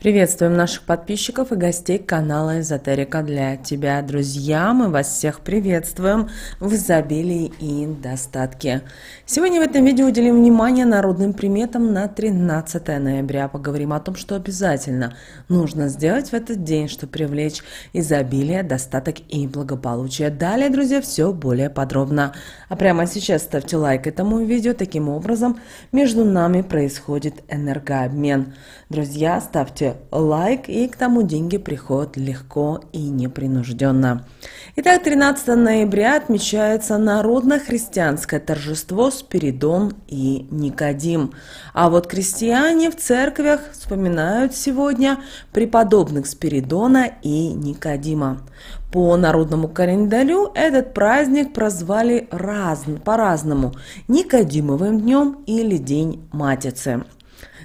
Приветствуем наших подписчиков и гостей канала «Эзотерика для тебя». Друзья, мы вас всех приветствуем в изобилии и достатке. Сегодня в этом видео уделим внимание народным приметам на 13 ноября. Поговорим о том, что обязательно нужно сделать в этот день, чтобы привлечь изобилие, достаток и благополучие. Далее, друзья, все более подробно. А прямо сейчас ставьте лайк этому видео. Таким образом, между нами происходит энергообмен. Друзья, ставьте лайк, и к тому деньги приходят легко и непринужденно. Итак, 13 ноября отмечается народно-христианское торжество Спиридон и Никодим. А вот крестьяне в церквях вспоминают сегодня преподобных Спиридона и Никодима. По народному календарю этот праздник прозвали разн, по-разному – Никодимовым днем или День Матицы.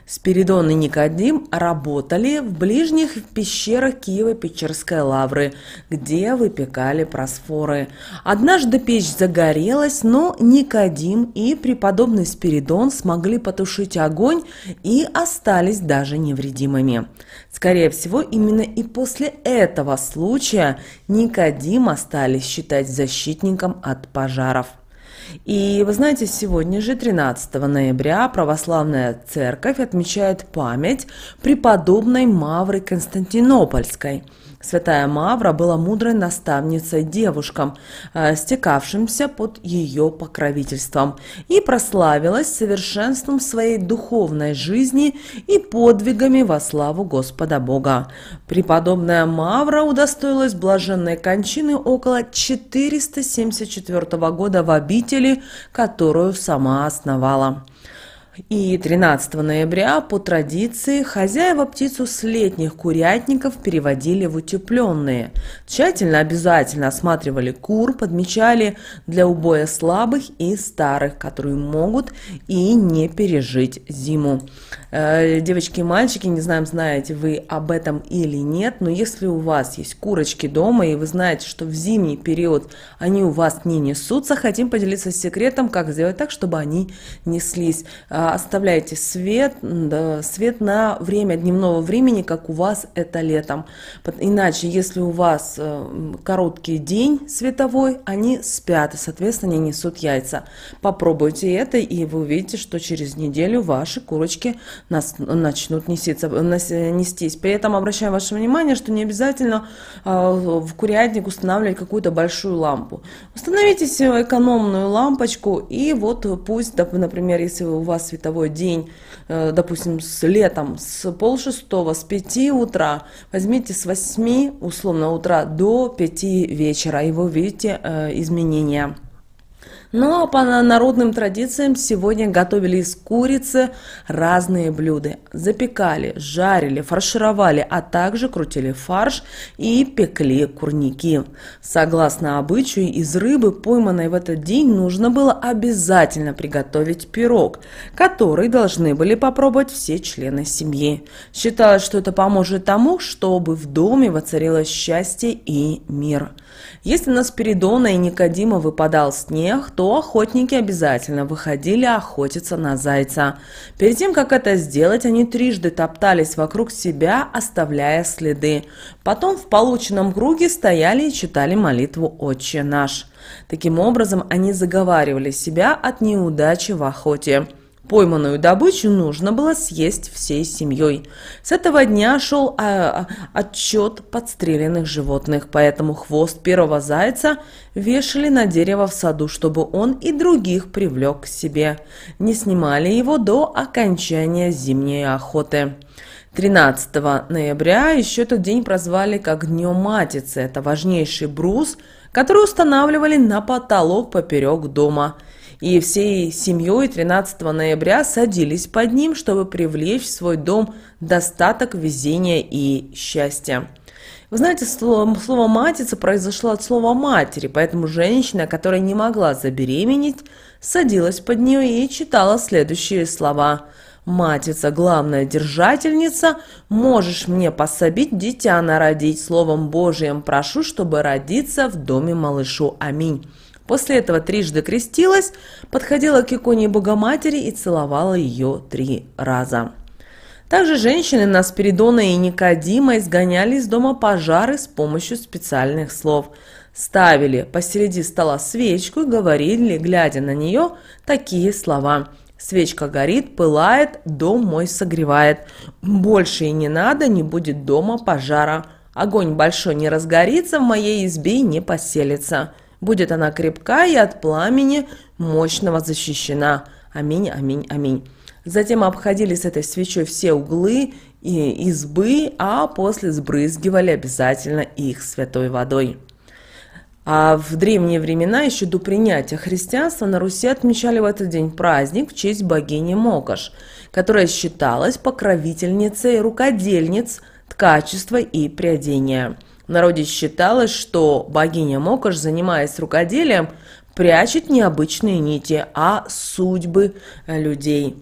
Спиридон и Никодим работали в ближних пещерах киево печерской лавры, где выпекали просфоры. Однажды печь загорелась, но Никодим и преподобный Спиридон смогли потушить огонь и остались даже невредимыми. Скорее всего, именно и после этого случая Никодим стали считать защитником от пожаров – и вы знаете, сегодня же, 13 ноября, Православная Церковь отмечает память преподобной Мавры Константинопольской – Святая Мавра была мудрой наставницей девушкам, э, стекавшимся под ее покровительством, и прославилась совершенством своей духовной жизни и подвигами во славу Господа Бога. Преподобная Мавра удостоилась блаженной кончины около 474 года в обители, которую сама основала. И 13 ноября по традиции хозяева птицу с летних курятников переводили в утепленные. Тщательно обязательно осматривали кур, подмечали для убоя слабых и старых, которые могут и не пережить зиму. Э, девочки и мальчики, не знаем, знаете вы об этом или нет, но если у вас есть курочки дома и вы знаете, что в зимний период они у вас не несутся, хотим поделиться секретом, как сделать так, чтобы они неслись. Э, оставляйте свет, свет на время дневного времени, как у вас это летом. Иначе, если у вас э, короткий день световой, они спят, и, соответственно, они несут яйца. Попробуйте это, и вы увидите, что через неделю ваши курочки начнут неситься, э, э, нестись. При этом обращаем ваше внимание, что не обязательно в курятник устанавливать какую-то большую лампу. Установите себе экономную лампочку, и вот пусть, например, если у вас световой день, э, допустим, с летом, с полшестого, с пяти утра, возьмите с восьми, условно, утра до пяти вечера, и вы увидите э, изменения. Ну а по народным традициям сегодня готовили из курицы разные блюда. Запекали, жарили, фаршировали, а также крутили фарш и пекли курники. Согласно обычаю, из рыбы, пойманной в этот день, нужно было обязательно приготовить пирог, который должны были попробовать все члены семьи. Считалось, что это поможет тому, чтобы в доме воцарилось счастье и мир. Если на Спиридона и Никодима выпадал снег, то то охотники обязательно выходили охотиться на зайца. Перед тем, как это сделать, они трижды топтались вокруг себя, оставляя следы. Потом в полученном круге стояли и читали молитву «Отче наш». Таким образом, они заговаривали себя от неудачи в охоте. Пойманную добычу нужно было съесть всей семьей. С этого дня шел э, а, а, отчет подстреленных животных, поэтому хвост первого зайца вешали на дерево в саду, чтобы он и других привлек к себе. Не снимали его до окончания зимней охоты. 13 ноября еще этот день прозвали как Днем Матицы. Это важнейший брус, который устанавливали на потолок поперек дома – и всей семьей 13 ноября садились под ним, чтобы привлечь в свой дом достаток, везения и счастья. Вы знаете, слово, слово «матица» произошло от слова «матери», поэтому женщина, которая не могла забеременеть, садилась под нее и читала следующие слова «Матица, главная держательница, можешь мне пособить дитя народить, словом Божиим прошу, чтобы родиться в доме малышу. Аминь». После этого трижды крестилась, подходила к иконе Богоматери и целовала ее три раза. Также женщины на Спиридона и Никодима изгоняли из дома пожары с помощью специальных слов. Ставили посреди стола свечку и говорили, глядя на нее, такие слова – Свечка горит, пылает, дом мой согревает. Больше и не надо, не будет дома пожара. Огонь большой не разгорится, в моей избе не поселится. Будет она крепка и от пламени мощного защищена. Аминь, аминь, аминь. Затем обходили с этой свечой все углы и избы, а после сбрызгивали обязательно их святой водой. А в древние времена, еще до принятия христианства, на Руси отмечали в этот день праздник в честь богини Мокаш, которая считалась покровительницей рукодельниц, ткачества и приодения народе считалось, что богиня Мокош, занимаясь рукоделием, прячет необычные нити, а судьбы людей.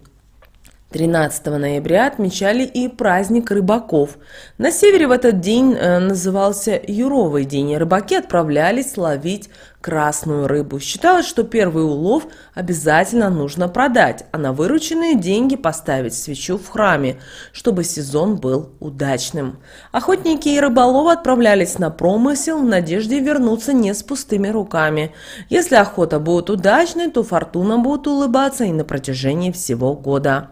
13 ноября отмечали и праздник рыбаков. На севере в этот день э, назывался Юровый день, и рыбаки отправлялись ловить красную рыбу. Считалось, что первый улов обязательно нужно продать, а на вырученные деньги поставить свечу в храме, чтобы сезон был удачным. Охотники и рыболовы отправлялись на промысел в надежде вернуться не с пустыми руками. Если охота будет удачной, то фортуна будет улыбаться и на протяжении всего года.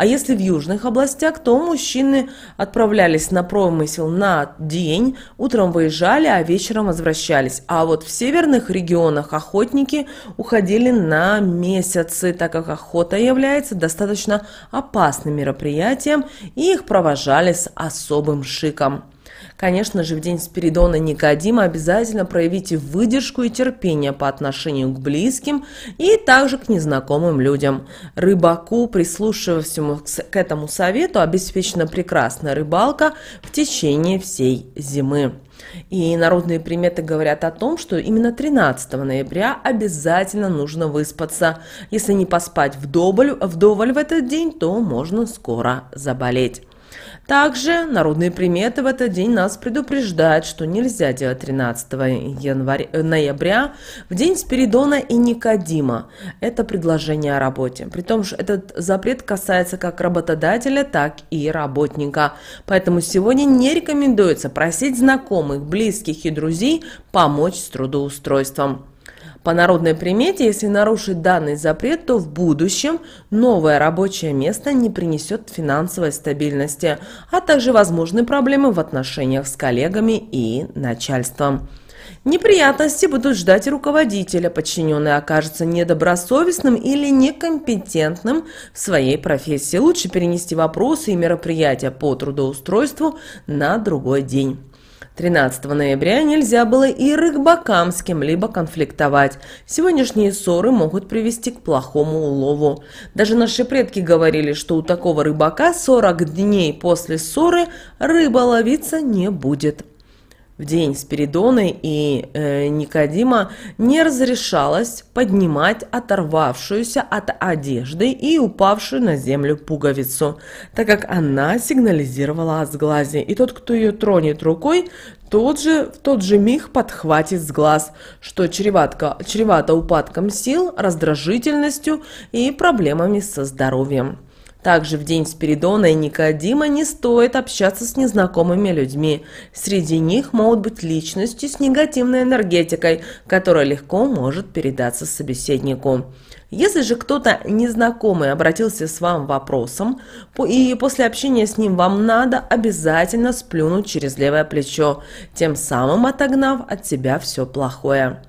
А если в южных областях, то мужчины отправлялись на промысел на день, утром выезжали, а вечером возвращались. А вот в северных регионах охотники уходили на месяцы, так как охота является достаточно опасным мероприятием, и их провожали с особым шиком. Конечно же, в день Спиридона Никодима обязательно проявите выдержку и терпение по отношению к близким и также к незнакомым людям. Рыбаку, прислушивавшемуся к этому совету, обеспечена прекрасная рыбалка в течение всей зимы. И народные приметы говорят о том, что именно 13 ноября обязательно нужно выспаться. Если не поспать вдоволь, вдоволь в этот день, то можно скоро заболеть. Также народные приметы в этот день нас предупреждают, что нельзя делать 13 января, э, ноября в день Спиридона и Никодима. Это предложение о работе. При том, что этот запрет касается как работодателя, так и работника. Поэтому сегодня не рекомендуется просить знакомых, близких и друзей помочь с трудоустройством. По народной примете, если нарушить данный запрет, то в будущем новое рабочее место не принесет финансовой стабильности, а также возможны проблемы в отношениях с коллегами и начальством. Неприятности будут ждать руководителя, подчиненный окажется недобросовестным или некомпетентным в своей профессии. Лучше перенести вопросы и мероприятия по трудоустройству на другой день. 13 ноября нельзя было и рыбакам с кем-либо конфликтовать. Сегодняшние ссоры могут привести к плохому улову. Даже наши предки говорили, что у такого рыбака 40 дней после ссоры рыба ловиться не будет в день Спиридоны и э, Никодима не разрешалось поднимать оторвавшуюся от одежды и упавшую на землю пуговицу, так как она сигнализировала о сглазе, и тот, кто ее тронет рукой, тот же, в тот же миг подхватит сглаз, что чревато, чревато упадком сил, раздражительностью и проблемами со здоровьем. Также в день Спиридона и Никодима не стоит общаться с незнакомыми людьми. Среди них могут быть личности с негативной энергетикой, которая легко может передаться собеседнику. Если же кто-то незнакомый обратился с вам вопросом, и после общения с ним вам надо обязательно сплюнуть через левое плечо, тем самым отогнав от себя все плохое.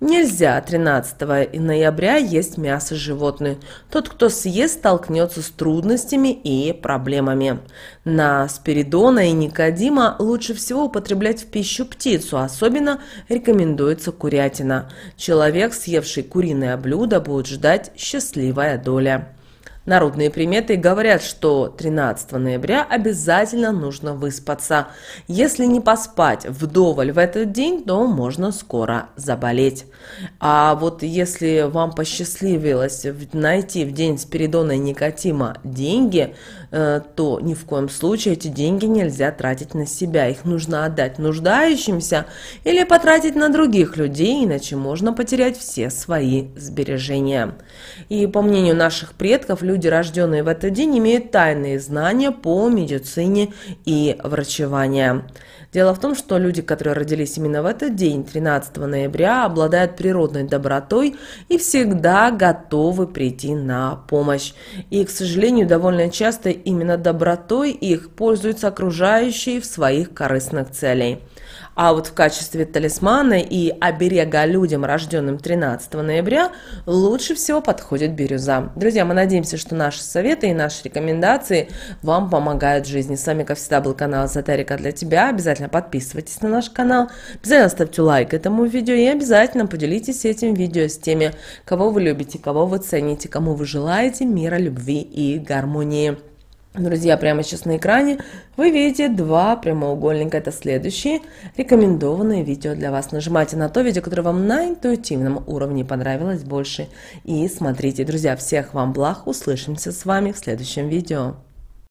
Нельзя 13 ноября есть мясо животных. Тот, кто съест, столкнется с трудностями и проблемами. На спиридона и никодима лучше всего употреблять в пищу птицу, особенно рекомендуется курятина. Человек, съевший куриное блюдо, будет ждать счастливая доля. Народные приметы говорят, что 13 ноября обязательно нужно выспаться. Если не поспать вдоволь в этот день, то можно скоро заболеть. А вот если вам посчастливилось найти в день Спиридона и Никотима деньги, э, то ни в коем случае эти деньги нельзя тратить на себя. Их нужно отдать нуждающимся или потратить на других людей, иначе можно потерять все свои сбережения. И по мнению наших предков, люди люди, рожденные в этот день, имеют тайные знания по медицине и врачеванию. Дело в том, что люди, которые родились именно в этот день, 13 ноября, обладают природной добротой и всегда готовы прийти на помощь. И, к сожалению, довольно часто именно добротой их пользуются окружающие в своих корыстных целях. А вот в качестве талисмана и оберега людям, рожденным 13 ноября, лучше всего подходит бирюза. Друзья, мы надеемся, что наши советы и наши рекомендации вам помогают в жизни. С вами, как всегда, был канал Эзотерика для тебя. Обязательно подписывайтесь на наш канал, обязательно ставьте лайк этому видео и обязательно поделитесь этим видео с теми, кого вы любите, кого вы цените, кому вы желаете мира, любви и гармонии. Друзья, прямо сейчас на экране вы видите два прямоугольника. Это следующие рекомендованные видео для вас. Нажимайте на то видео, которое вам на интуитивном уровне понравилось больше. И смотрите, друзья, всех вам благ. Услышимся с вами в следующем видео.